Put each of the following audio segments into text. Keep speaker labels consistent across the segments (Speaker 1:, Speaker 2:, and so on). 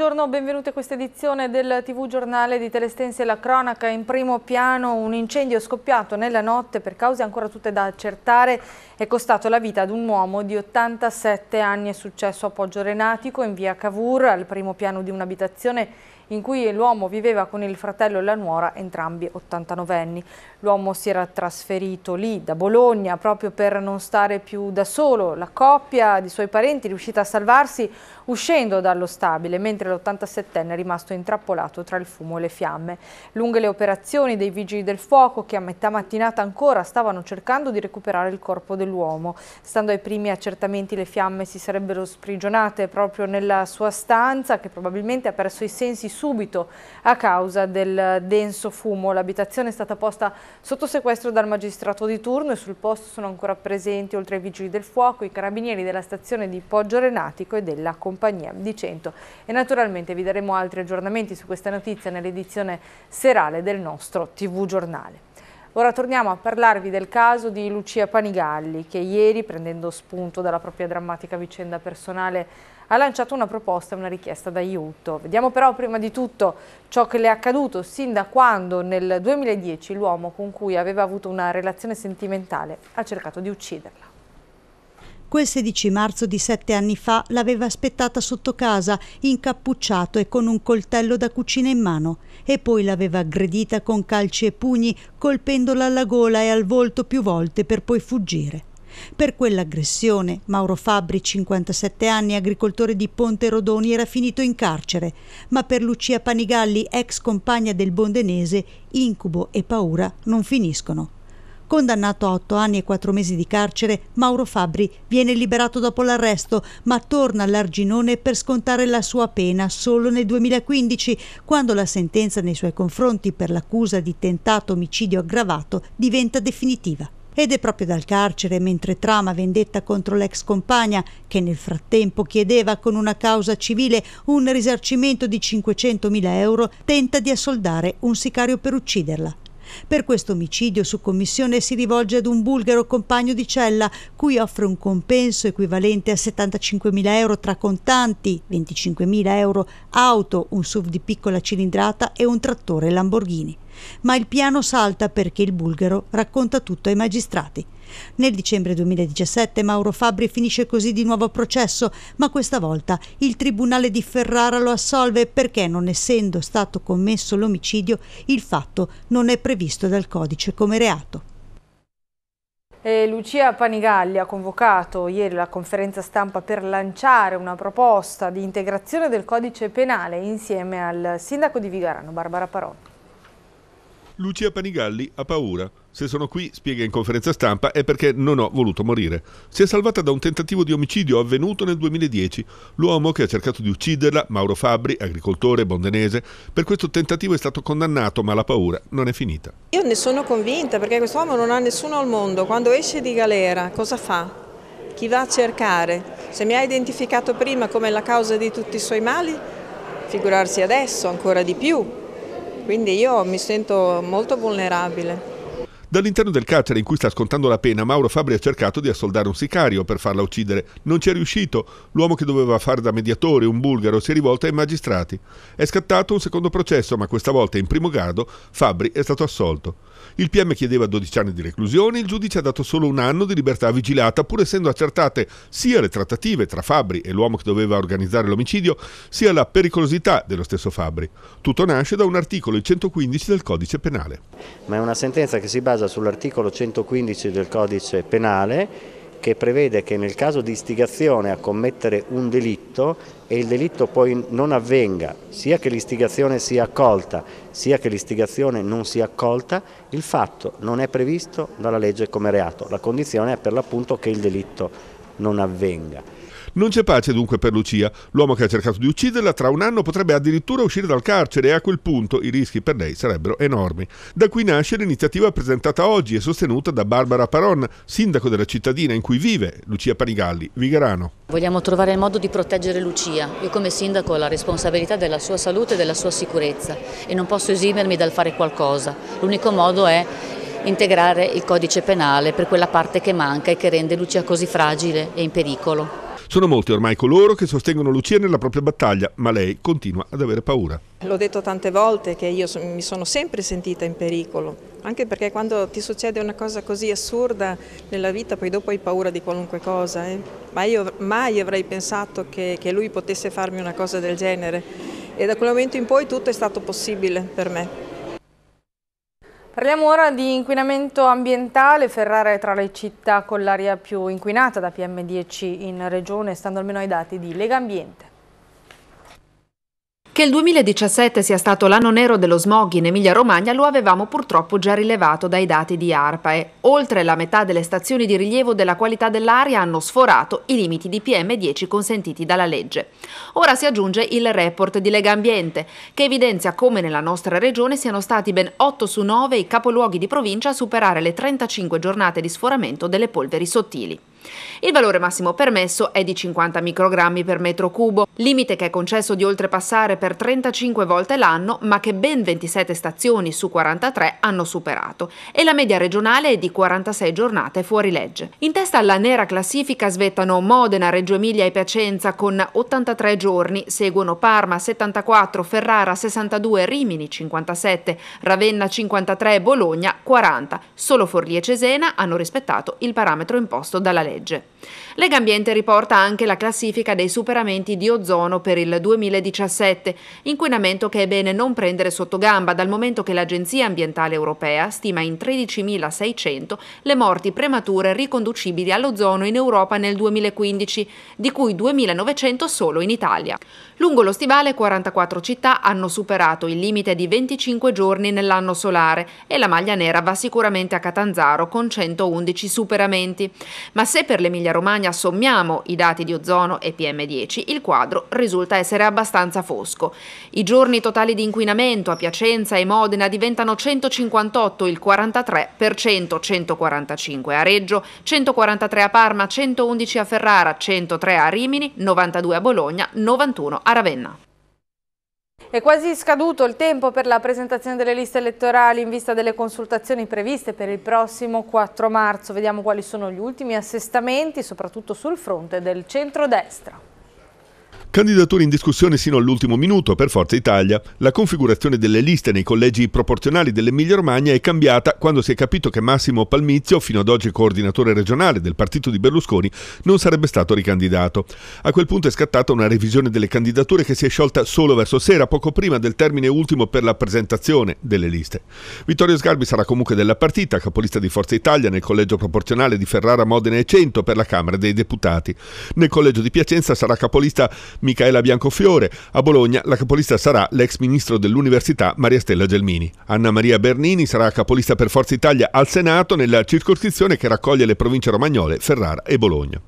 Speaker 1: Buongiorno, benvenuti a questa edizione del TV Giornale di Telestense La Cronaca. In primo piano un incendio scoppiato nella notte per cause ancora tutte da accertare è costato la vita ad un uomo di 87 anni. È successo a Poggio Renatico in via Cavour al primo piano di un'abitazione in cui l'uomo viveva con il fratello e la nuora, entrambi 89 anni. L'uomo si era trasferito lì da Bologna proprio per non stare più da solo. La coppia di suoi parenti è riuscita a salvarsi uscendo dallo stabile, mentre l'87enne è rimasto intrappolato tra il fumo e le fiamme. Lunghe le operazioni dei vigili del fuoco che a metà mattinata ancora stavano cercando di recuperare il corpo dell'uomo. Stando ai primi accertamenti le fiamme si sarebbero sprigionate proprio nella sua stanza che probabilmente ha perso i sensi subito a causa del denso fumo. L'abitazione è stata posta sotto sequestro dal magistrato di turno e sul posto sono ancora presenti oltre ai vigili del fuoco i carabinieri della stazione di Poggio Renatico e della compagnia di Cento e naturalmente vi daremo altri aggiornamenti su questa notizia nell'edizione serale del nostro TV Giornale. Ora torniamo a parlarvi del caso di Lucia Panigalli che ieri prendendo spunto dalla propria drammatica vicenda personale ha lanciato una proposta e una richiesta d'aiuto. Vediamo però prima di tutto ciò che le è accaduto sin da quando nel 2010 l'uomo con cui aveva avuto una relazione sentimentale ha cercato di ucciderla.
Speaker 2: Quel 16 marzo di sette anni fa l'aveva aspettata sotto casa, incappucciato e con un coltello da cucina in mano, e poi l'aveva aggredita con calci e pugni, colpendola alla gola e al volto più volte per poi fuggire. Per quell'aggressione Mauro Fabri, 57 anni, agricoltore di Ponte Rodoni, era finito in carcere, ma per Lucia Panigalli, ex compagna del bondenese, incubo e paura non finiscono. Condannato a otto anni e quattro mesi di carcere, Mauro Fabri viene liberato dopo l'arresto, ma torna all'Arginone per scontare la sua pena solo nel 2015, quando la sentenza nei suoi confronti per l'accusa di tentato omicidio aggravato diventa definitiva. Ed è proprio dal carcere, mentre trama vendetta contro l'ex compagna, che nel frattempo chiedeva con una causa civile un risarcimento di 500.000 euro, tenta di assoldare un sicario per ucciderla. Per questo omicidio su commissione si rivolge ad un bulgaro compagno di cella, cui offre un compenso equivalente a 75.000 euro tra contanti, 25.000 euro, auto, un SUV di piccola cilindrata e un trattore Lamborghini ma il piano salta perché il bulgaro racconta tutto ai magistrati. Nel dicembre 2017 Mauro Fabri finisce così di nuovo processo, ma questa volta il Tribunale di Ferrara lo assolve perché, non essendo stato commesso l'omicidio, il fatto non è previsto dal codice come reato.
Speaker 1: E Lucia Panigalli ha convocato ieri la conferenza stampa per lanciare una proposta di integrazione del codice penale insieme al sindaco di Vigarano, Barbara Parotti.
Speaker 3: Lucia Panigalli ha paura. Se sono qui, spiega in conferenza stampa, è perché non ho voluto morire. Si è salvata da un tentativo di omicidio avvenuto nel 2010. L'uomo che ha cercato di ucciderla, Mauro Fabri, agricoltore bondenese, per questo tentativo è stato condannato, ma la paura non è finita.
Speaker 1: Io ne sono convinta perché questo uomo non ha nessuno al mondo. Quando esce di galera, cosa fa? Chi va a cercare? Se mi ha identificato prima come la causa di tutti i suoi mali, figurarsi adesso ancora di più quindi io mi sento molto vulnerabile.
Speaker 3: Dall'interno del carcere in cui sta scontando la pena, Mauro Fabri ha cercato di assoldare un sicario per farla uccidere. Non ci è riuscito. L'uomo che doveva fare da mediatore, un bulgaro, si è rivolto ai magistrati. È scattato un secondo processo, ma questa volta in primo grado Fabri è stato assolto. Il PM chiedeva 12 anni di reclusione, il giudice ha dato solo un anno di libertà vigilata, pur essendo accertate sia le trattative tra Fabri e l'uomo che doveva organizzare l'omicidio, sia la pericolosità dello stesso Fabri. Tutto nasce da un articolo, il 115 del codice penale. Ma è una sentenza che si basa sull'articolo
Speaker 4: 115 del codice penale che prevede che nel caso di istigazione a commettere un delitto e il delitto poi non avvenga, sia che l'istigazione sia accolta, sia che l'istigazione non sia accolta, il fatto non è previsto dalla legge come reato. La condizione è per l'appunto che il delitto non avvenga.
Speaker 3: Non c'è pace dunque per Lucia. L'uomo che ha cercato di ucciderla tra un anno potrebbe addirittura uscire dal carcere e a quel punto i rischi per lei sarebbero enormi. Da qui nasce l'iniziativa presentata oggi e sostenuta da Barbara Paron, sindaco della cittadina in cui vive Lucia Panigalli, Vigarano.
Speaker 2: Vogliamo trovare il modo di proteggere Lucia. Io come sindaco ho la responsabilità della sua salute e della sua sicurezza e non posso esimermi dal fare qualcosa. L'unico modo è integrare il codice penale per quella parte che manca e che rende Lucia così fragile e in pericolo. Sono
Speaker 3: molti ormai coloro che sostengono Lucia nella propria battaglia, ma lei continua ad avere paura.
Speaker 2: L'ho detto
Speaker 1: tante volte che io mi sono sempre sentita in pericolo, anche perché quando ti succede una cosa così assurda nella vita poi dopo hai paura di qualunque cosa, eh? ma io mai avrei pensato che, che lui potesse farmi una cosa del genere e da quel momento in poi tutto è stato possibile per me. Parliamo ora di inquinamento ambientale. Ferrara è tra le città con l'aria più inquinata da PM10 in regione, stando almeno ai dati di Lega Ambiente.
Speaker 5: Che il 2017 sia stato l'anno nero dello smog in Emilia-Romagna lo avevamo purtroppo già rilevato dai dati di ARPAE. Oltre la metà delle stazioni di rilievo della qualità dell'aria hanno sforato i limiti di PM10 consentiti dalla legge. Ora si aggiunge il report di Lega Ambiente, che evidenzia come nella nostra regione siano stati ben 8 su 9 i capoluoghi di provincia a superare le 35 giornate di sforamento delle polveri sottili. Il valore massimo permesso è di 50 microgrammi per metro cubo, limite che è concesso di oltrepassare per 35 volte l'anno, ma che ben 27 stazioni su 43 hanno superato, e la media regionale è di 46 giornate fuori legge. In testa alla nera classifica svettano Modena, Reggio Emilia e Piacenza con 83 giorni, seguono Parma 74, Ferrara 62, Rimini 57, Ravenna 53 Bologna 40. Solo Forlì e Cesena hanno rispettato il parametro imposto dalla legge legge. Legambiente riporta anche la classifica dei superamenti di ozono per il 2017, inquinamento che è bene non prendere sotto gamba dal momento che l'Agenzia ambientale europea stima in 13.600 le morti premature riconducibili all'ozono in Europa nel 2015, di cui 2.900 solo in Italia. Lungo lo stivale 44 città hanno superato il limite di 25 giorni nell'anno solare e la maglia nera va sicuramente a Catanzaro con 111 superamenti. Ma se se per l'Emilia Romagna sommiamo i dati di ozono e PM10, il quadro risulta essere abbastanza fosco. I giorni totali di inquinamento a Piacenza e Modena diventano 158 il 43%, 145 a Reggio, 143 a Parma, 111 a Ferrara, 103 a Rimini, 92 a Bologna, 91 a Ravenna.
Speaker 1: È quasi scaduto il tempo per la presentazione delle liste elettorali in vista delle consultazioni previste per il prossimo 4 marzo. Vediamo quali sono gli ultimi assestamenti, soprattutto sul fronte del centrodestra.
Speaker 3: Candidature in discussione sino all'ultimo minuto per Forza Italia. La configurazione delle liste nei collegi proporzionali dell'Emilia Romagna è cambiata quando si è capito che Massimo Palmizio, fino ad oggi coordinatore regionale del partito di Berlusconi, non sarebbe stato ricandidato. A quel punto è scattata una revisione delle candidature che si è sciolta solo verso sera, poco prima del termine ultimo per la presentazione delle liste. Vittorio Sgarbi sarà comunque della partita, capolista di Forza Italia nel collegio proporzionale di Ferrara, Modena e Cento per la Camera dei Deputati. Nel collegio di Piacenza sarà capolista Michaela Biancofiore. A Bologna la capolista sarà l'ex ministro dell'Università Maria Stella Gelmini. Anna Maria Bernini sarà capolista per Forza Italia al Senato nella circoscrizione che raccoglie le province romagnole, Ferrara e Bologna.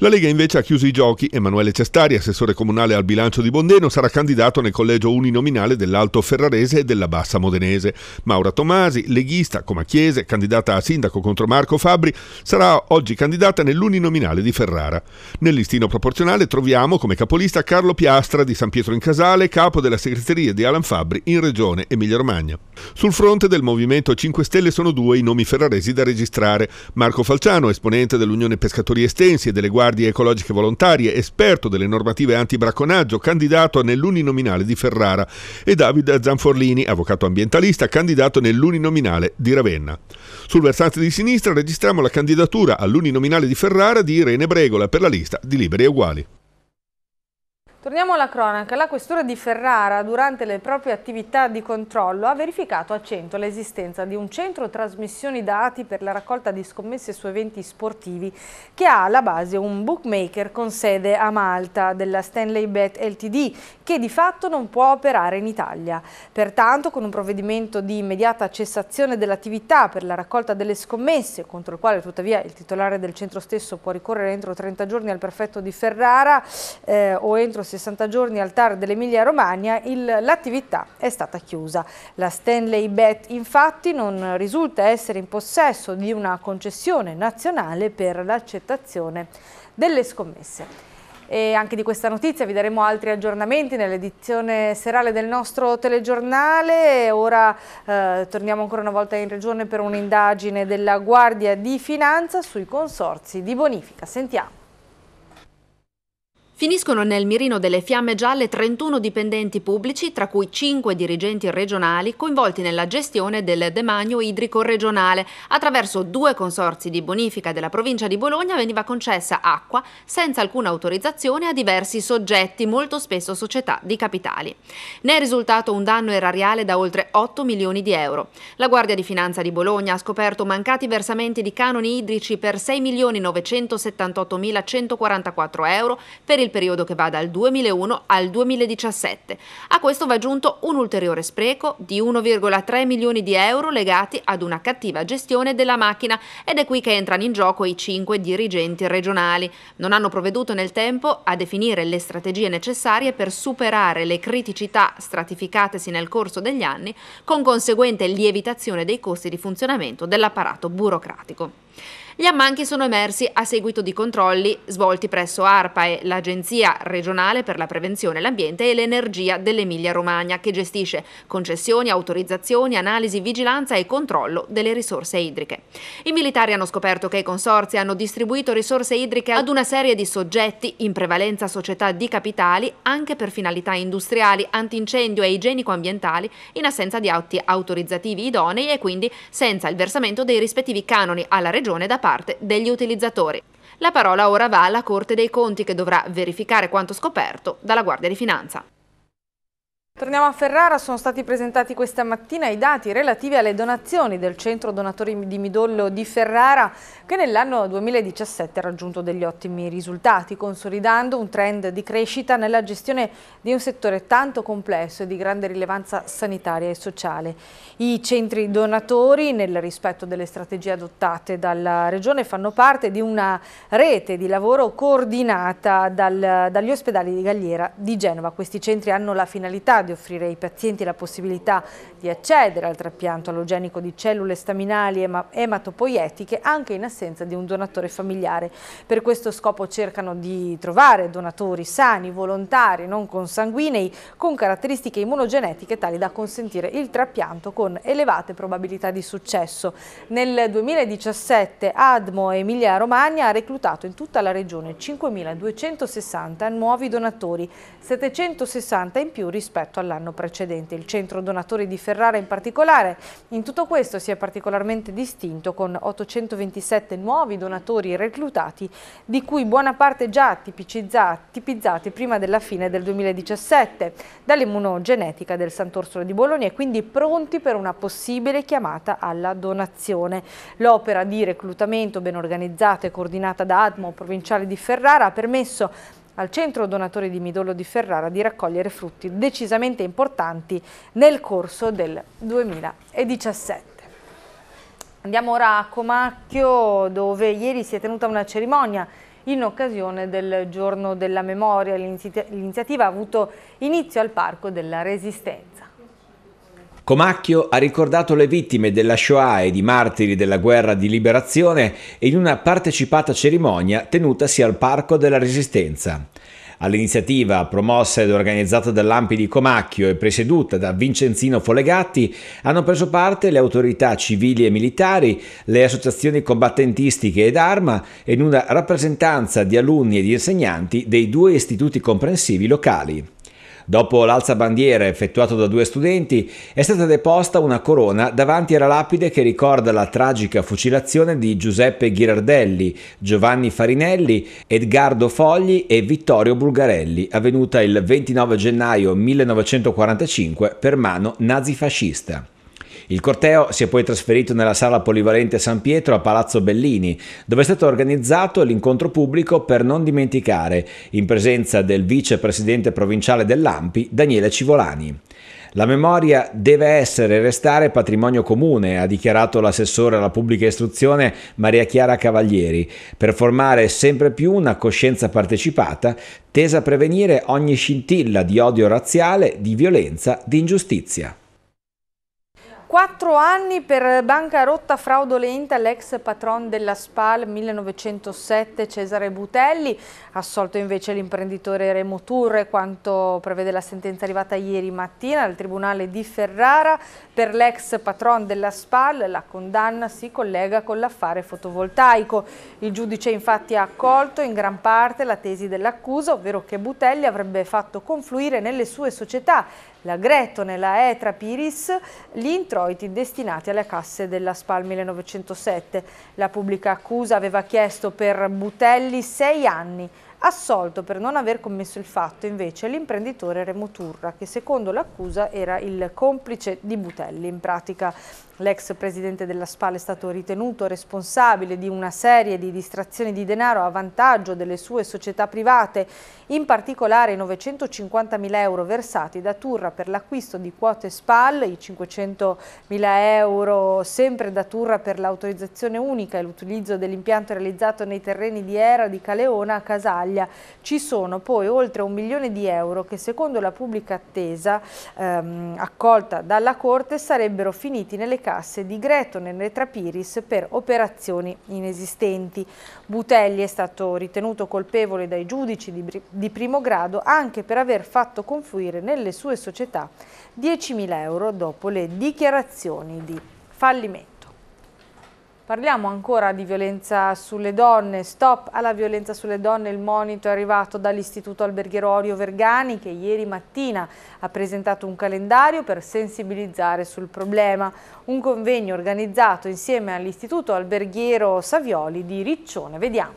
Speaker 3: La Lega invece ha chiuso i giochi. Emanuele Cestari, assessore comunale al bilancio di Bondeno, sarà candidato nel collegio uninominale dell'Alto Ferrarese e della Bassa Modenese. Maura Tomasi, leghista, come a Chiese, candidata a sindaco contro Marco Fabri, sarà oggi candidata nell'uninominale di Ferrara. Nel listino proporzionale troviamo come capolista Carlo Piastra di San Pietro in Casale, capo della segreteria di Alan Fabri in Regione Emilia-Romagna. Sul fronte del Movimento 5 Stelle sono due i nomi ferraresi da registrare. Marco Falciano, esponente dell'Unione Pescatori Estensi e delle Guardie guardie ecologiche volontarie, esperto delle normative antibracconaggio, candidato nell'uninominale di Ferrara, e David Zanforlini, avvocato ambientalista, candidato nell'uninominale di Ravenna. Sul versante di sinistra registriamo la candidatura all'uninominale di Ferrara di Irene Bregola per la lista di Liberi e Uguali.
Speaker 1: Torniamo alla cronaca. La questura di Ferrara, durante le proprie attività di controllo, ha verificato a Cento l'esistenza di un centro trasmissioni dati per la raccolta di scommesse su eventi sportivi che ha alla base un bookmaker con sede a Malta della Stanley Bet LTD che di fatto non può operare in Italia. Pertanto, con un provvedimento di immediata cessazione dell'attività per la raccolta delle scommesse, contro il quale tuttavia il titolare del centro stesso può ricorrere entro 30 giorni al prefetto di Ferrara eh, o entro 60 60 giorni al TAR dell'Emilia Romagna l'attività è stata chiusa. La Stanley Bet infatti non risulta essere in possesso di una concessione nazionale per l'accettazione delle scommesse. E anche di questa notizia vi daremo altri aggiornamenti nell'edizione serale del nostro telegiornale. Ora eh, torniamo ancora una volta in regione per un'indagine della Guardia di Finanza sui consorzi di bonifica. Sentiamo.
Speaker 5: Finiscono nel mirino delle fiamme gialle 31 dipendenti pubblici, tra cui 5 dirigenti regionali, coinvolti nella gestione del demanio idrico regionale. Attraverso due consorzi di bonifica della provincia di Bologna veniva concessa acqua senza alcuna autorizzazione a diversi soggetti, molto spesso società di capitali. Ne è risultato un danno erariale da oltre 8 milioni di euro. La Guardia di Finanza di Bologna ha scoperto mancati versamenti di canoni idrici per 6 milioni 978.144 euro per il il periodo che va dal 2001 al 2017. A questo va aggiunto un ulteriore spreco di 1,3 milioni di euro legati ad una cattiva gestione della macchina ed è qui che entrano in gioco i cinque dirigenti regionali. Non hanno provveduto nel tempo a definire le strategie necessarie per superare le criticità stratificatesi nel corso degli anni con conseguente lievitazione dei costi di funzionamento dell'apparato burocratico. Gli ammanchi sono emersi a seguito di controlli svolti presso ARPA e l'Agenzia regionale per la prevenzione, l'ambiente e l'energia dell'Emilia Romagna, che gestisce concessioni, autorizzazioni, analisi, vigilanza e controllo delle risorse idriche. I militari hanno scoperto che i consorzi hanno distribuito risorse idriche ad una serie di soggetti, in prevalenza società di capitali, anche per finalità industriali, antincendio e igienico-ambientali, in assenza di atti autorizzativi idonei e quindi senza il versamento dei rispettivi canoni alla Regione da parte parte degli utilizzatori. La parola ora va alla Corte dei Conti che dovrà verificare quanto scoperto dalla Guardia di Finanza. Torniamo
Speaker 1: a Ferrara, sono stati presentati questa mattina i dati relativi alle donazioni del Centro Donatori di Midollo di Ferrara che nell'anno 2017 ha raggiunto degli ottimi risultati, consolidando un trend di crescita nella gestione di un settore tanto complesso e di grande rilevanza sanitaria e sociale. I centri donatori, nel rispetto delle strategie adottate dalla Regione, fanno parte di una rete di lavoro coordinata dal, dagli ospedali di Galliera di Genova. Questi centri hanno la finalità di offrire ai pazienti la possibilità di accedere al trapianto allogenico di cellule staminali ematopoietiche anche in assenza di un donatore familiare. Per questo scopo cercano di trovare donatori sani, volontari, non consanguinei, con caratteristiche immunogenetiche tali da consentire il trapianto con elevate probabilità di successo. Nel 2017 Admo Emilia Romagna ha reclutato in tutta la regione 5.260 nuovi donatori, 760 in più rispetto rispetto all'anno precedente. Il centro donatori di Ferrara in particolare, in tutto questo si è particolarmente distinto con 827 nuovi donatori reclutati, di cui buona parte già tipizzati prima della fine del 2017 dall'immunogenetica del Sant'Orsolo di Bologna e quindi pronti per una possibile chiamata alla donazione. L'opera di reclutamento ben organizzata e coordinata da ADMO provinciale di Ferrara ha permesso al Centro Donatori di Midollo di Ferrara di raccogliere frutti decisamente importanti nel corso del 2017. Andiamo ora a Comacchio dove ieri si è tenuta una cerimonia in occasione del giorno della memoria. L'iniziativa ha avuto inizio al Parco della Resistenza.
Speaker 6: Comacchio ha ricordato le vittime della Shoah e i martiri della guerra di liberazione in una partecipata cerimonia tenutasi al Parco della Resistenza. All'iniziativa promossa ed organizzata dall'Ampi di Comacchio e presieduta da Vincenzino Folegatti hanno preso parte le autorità civili e militari, le associazioni combattentistiche ed arma e una rappresentanza di alunni e di insegnanti dei due istituti comprensivi locali. Dopo l'alzabandiera effettuato da due studenti è stata deposta una corona davanti alla lapide che ricorda la tragica fucilazione di Giuseppe Ghirardelli, Giovanni Farinelli, Edgardo Fogli e Vittorio Bulgarelli, avvenuta il 29 gennaio 1945 per mano nazifascista. Il corteo si è poi trasferito nella sala polivalente San Pietro a Palazzo Bellini, dove è stato organizzato l'incontro pubblico per non dimenticare, in presenza del vicepresidente provinciale dell'AMPI, Daniele Civolani. La memoria deve essere e restare patrimonio comune, ha dichiarato l'assessore alla pubblica istruzione Maria Chiara Cavalieri, per formare sempre più una coscienza partecipata tesa a prevenire ogni scintilla di odio razziale, di violenza, di ingiustizia.
Speaker 1: Quattro anni per bancarotta fraudolenta l'ex patron della SPAL 1907 Cesare Butelli, assolto invece l'imprenditore Remo Turre, quanto prevede la sentenza arrivata ieri mattina dal Tribunale di Ferrara. Per l'ex patron della SPAL la condanna si collega con l'affare fotovoltaico. Il giudice infatti ha accolto in gran parte la tesi dell'accusa, ovvero che Butelli avrebbe fatto confluire nelle sue società, la Gretone, la Etra Piris, gli introiti introiti destinati alle casse della SPAL 1907. La pubblica accusa aveva chiesto per Butelli sei anni Assolto per non aver commesso il fatto invece l'imprenditore Remo Turra che secondo l'accusa era il complice di Butelli in pratica. L'ex presidente della SPAL è stato ritenuto responsabile di una serie di distrazioni di denaro a vantaggio delle sue società private, in particolare i 950.000 euro versati da Turra per l'acquisto di quote SPAL, i 500.000 euro sempre da Turra per l'autorizzazione unica e l'utilizzo dell'impianto realizzato nei terreni di Era di Caleona a Casaglia. Ci sono poi oltre un milione di euro che secondo la pubblica attesa ehm, accolta dalla Corte sarebbero finiti nelle casse di Gretone e Trapiris per operazioni inesistenti. Butelli è stato ritenuto colpevole dai giudici di, di primo grado anche per aver fatto confluire nelle sue società 10.000 euro dopo le dichiarazioni di fallimento. Parliamo ancora di violenza sulle donne, stop alla violenza sulle donne, il monito è arrivato dall'Istituto Alberghiero Orio Vergani che ieri mattina ha presentato un calendario per sensibilizzare sul problema, un convegno organizzato insieme all'Istituto Alberghiero Savioli di Riccione, vediamo.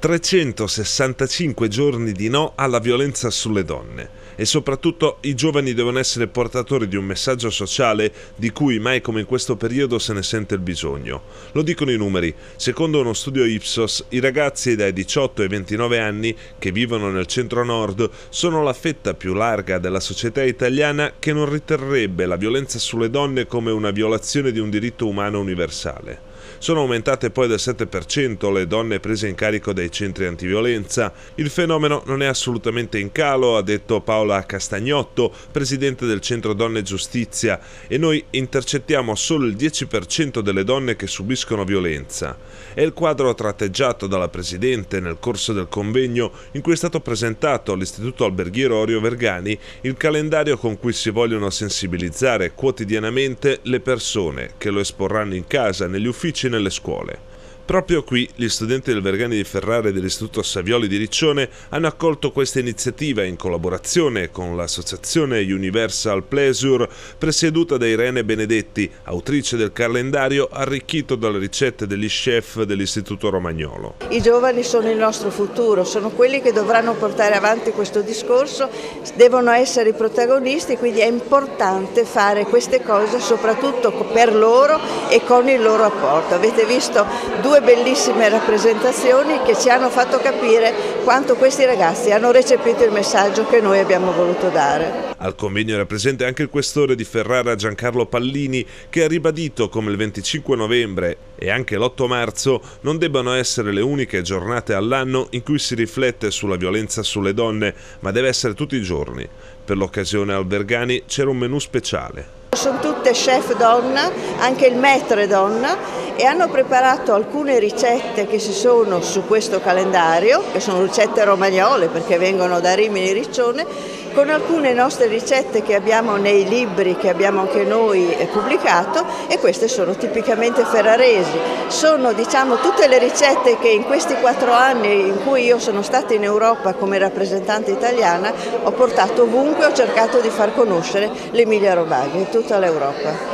Speaker 7: 365 giorni di no alla violenza sulle donne e soprattutto i giovani devono essere portatori di un messaggio sociale di cui mai come in questo periodo se ne sente il bisogno. Lo dicono i numeri. Secondo uno studio Ipsos, i ragazzi dai 18 ai 29 anni che vivono nel centro-nord sono la fetta più larga della società italiana che non riterrebbe la violenza sulle donne come una violazione di un diritto umano universale. Sono aumentate poi del 7% le donne prese in carico dai centri antiviolenza. Il fenomeno non è assolutamente in calo, ha detto Paola Castagnotto, presidente del Centro Donne Giustizia, e noi intercettiamo solo il 10% delle donne che subiscono violenza è il quadro tratteggiato dalla Presidente nel corso del convegno in cui è stato presentato all'Istituto Alberghiero Orio Vergani il calendario con cui si vogliono sensibilizzare quotidianamente le persone che lo esporranno in casa, negli uffici e nelle scuole. Proprio qui gli studenti del Vergani di Ferrara e dell'Istituto Savioli di Riccione hanno accolto questa iniziativa in collaborazione con l'associazione Universal Pleasure presieduta da Irene Benedetti, autrice del calendario arricchito dalle ricette degli chef dell'Istituto Romagnolo.
Speaker 4: I giovani sono il nostro futuro, sono quelli che dovranno portare avanti questo discorso, devono essere i protagonisti, quindi è importante fare queste cose soprattutto per loro e con il loro apporto. Avete visto due due bellissime rappresentazioni che ci hanno fatto capire quanto questi ragazzi hanno recepito il messaggio che noi abbiamo voluto dare.
Speaker 7: Al convegno era presente anche il questore di Ferrara Giancarlo Pallini che ha ribadito come il 25 novembre e anche l'8 marzo non debbano essere le uniche giornate all'anno in cui si riflette sulla violenza sulle donne, ma deve essere tutti i giorni. Per l'occasione al Bergani c'era un menù speciale.
Speaker 4: Sono tutte chef donna, anche il maître donna e hanno preparato alcune ricette che si sono su questo calendario, che sono ricette romagnole perché vengono da Rimini Riccione con alcune nostre ricette che abbiamo nei libri che abbiamo anche noi eh, pubblicato e queste sono tipicamente ferraresi. Sono diciamo, tutte le ricette che in questi quattro anni in cui io sono stata in Europa come rappresentante italiana ho portato ovunque, ho cercato di far conoscere l'Emilia Romagna in tutta l'Europa.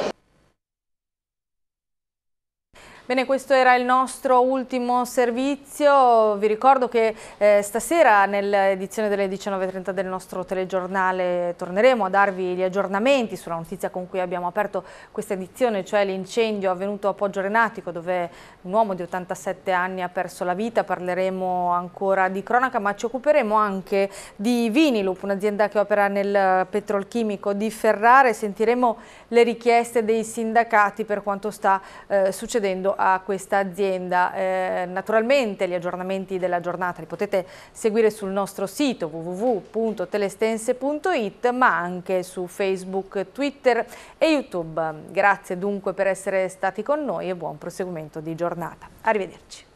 Speaker 1: Bene, questo era il nostro ultimo servizio. Vi ricordo che eh, stasera nell'edizione delle 19.30 del nostro telegiornale torneremo a darvi gli aggiornamenti sulla notizia con cui abbiamo aperto questa edizione, cioè l'incendio avvenuto a Poggio Renatico dove un uomo di 87 anni ha perso la vita. Parleremo ancora di cronaca ma ci occuperemo anche di Vinilup, un'azienda che opera nel petrolchimico di Ferrara e sentiremo le richieste dei sindacati per quanto sta eh, succedendo a questa azienda. Eh, naturalmente gli aggiornamenti della giornata li potete seguire sul nostro sito www.telestense.it ma anche su Facebook, Twitter e YouTube. Grazie dunque per essere stati con noi e buon proseguimento di giornata. Arrivederci.